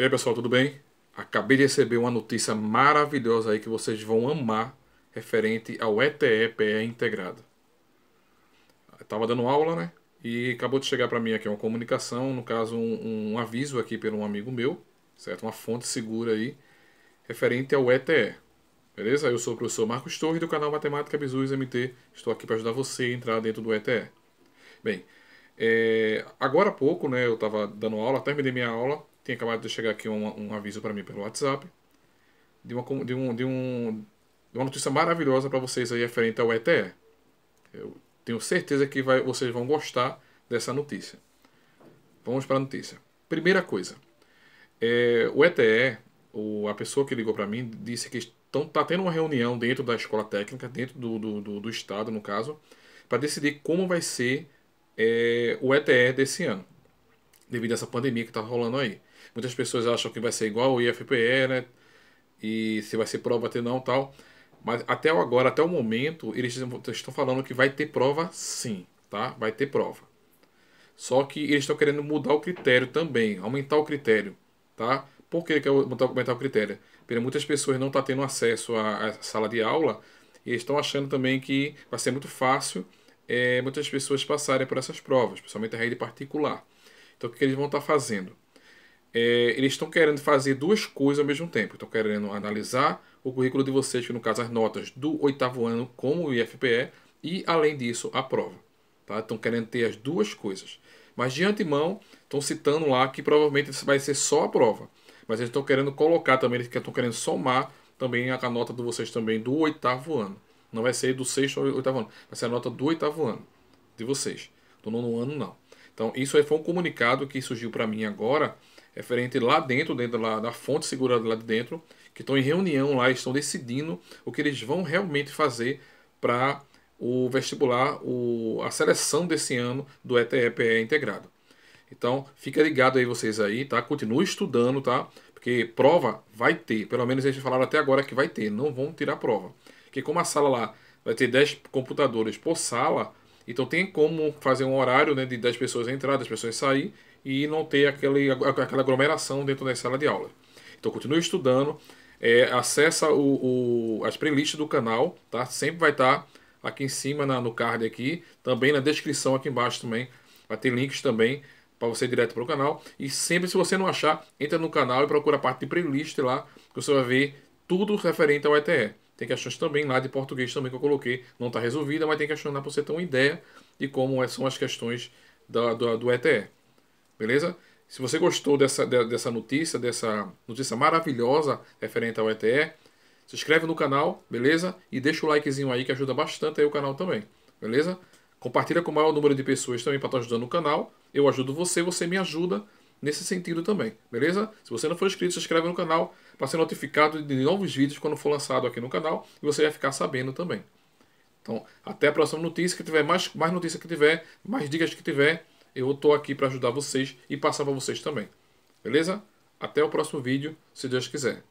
E aí pessoal, tudo bem? Acabei de receber uma notícia maravilhosa aí que vocês vão amar referente ao ETE-PE integrado. Estava dando aula, né? E acabou de chegar para mim aqui uma comunicação, no caso um, um, aviso aqui por um amigo meu, certo? Uma fonte segura aí, referente ao ETE. Beleza? Eu sou o professor Marcos Torres do canal Matemática Bizus MT. Estou aqui para ajudar você a entrar dentro do ETE. Bem, é, agora há pouco, né? Eu estava dando aula, terminei minha aula tem acabado de chegar aqui um, um aviso para mim pelo WhatsApp de uma, de um, de um, de uma notícia maravilhosa para vocês aí referente ao ETE. Eu tenho certeza que vai, vocês vão gostar dessa notícia. Vamos para a notícia. Primeira coisa, é, o ETE, o, a pessoa que ligou para mim disse que estão tá tendo uma reunião dentro da escola técnica, dentro do, do, do, do estado no caso, para decidir como vai ser é, o ETE desse ano devido a essa pandemia que está rolando aí. Muitas pessoas acham que vai ser igual o IFPE, né? E se vai ser prova, ou ter não tal. Mas até agora, até o momento, eles estão falando que vai ter prova sim, tá? Vai ter prova. Só que eles estão querendo mudar o critério também, aumentar o critério, tá? Por que quer aumentar o critério? Porque muitas pessoas não estão tá tendo acesso à, à, sala de aula e estão achando também que vai ser muito fácil é, muitas pessoas passarem por essas provas, principalmente a rede particular. Então, o que eles vão estar tá fazendo? É, eles estão querendo fazer duas coisas ao mesmo tempo. Estão querendo analisar o currículo de vocês, que no caso as notas do oitavo ano, como o IFPE, e além disso a prova. Tá? Estão querendo ter as duas coisas. Mas de antemão, estão citando lá que provavelmente vai ser só a prova. Mas eles estão querendo colocar também, eles estão querendo somar também a nota de vocês também do oitavo ano. Não vai ser do sexto ao oitavo ano, vai ser a nota do oitavo ano de vocês. Do nono ano, não. Então, isso foi um comunicado que surgiu para mim agora, referente lá dentro, dentro da, da fonte segurada lá de dentro, que estão em reunião lá, estão decidindo o que eles vão realmente fazer para o vestibular, o, a seleção desse ano do ETEPE integrado. Então, fica ligado aí vocês aí, tá? Continue estudando, tá? Porque prova vai ter, pelo menos eles falaram até agora que vai ter, não vão tirar prova. Porque como a sala lá vai ter 10 computadores por sala, então tem como fazer um horário né, de, 10 pessoas entrar, 10 pessoas sair e não ter aquele, aquela aglomeração dentro da sala de aula. Então continue estudando, é, acessa o, o, as playlists do canal, tá? Sempre vai estar tá aqui em cima na, no card aqui, também na descrição aqui embaixo também, vai ter links também para você ir direto para o canal. E sempre se você não achar, entra no canal e procura a parte de playlist lá, que você vai ver tudo referente ao ETE. Tem questões também lá de português também que eu coloquei, não está resolvida, mas tem questões lá para você ter uma ideia de como é, são as questões da, do, do ETE. Beleza? Se você gostou dessa, dessa notícia, dessa notícia maravilhosa referente ao ETE, se inscreve no canal, beleza? E deixa o likezinho aí que ajuda bastante aí o canal também, beleza? Compartilha com o maior número de pessoas também para estar tá ajudando o canal. Eu ajudo você, você me ajuda nesse sentido também, beleza? Se você não for inscrito, se inscreve no canal para ser notificado de novos vídeos quando for lançado aqui no canal e você vai ficar sabendo também. Então, até a próxima notícia que tiver, mais, mais notícia que tiver, mais dicas que tiver, eu estou aqui para ajudar vocês e passar para vocês também. Beleza? Até o próximo vídeo, se Deus quiser.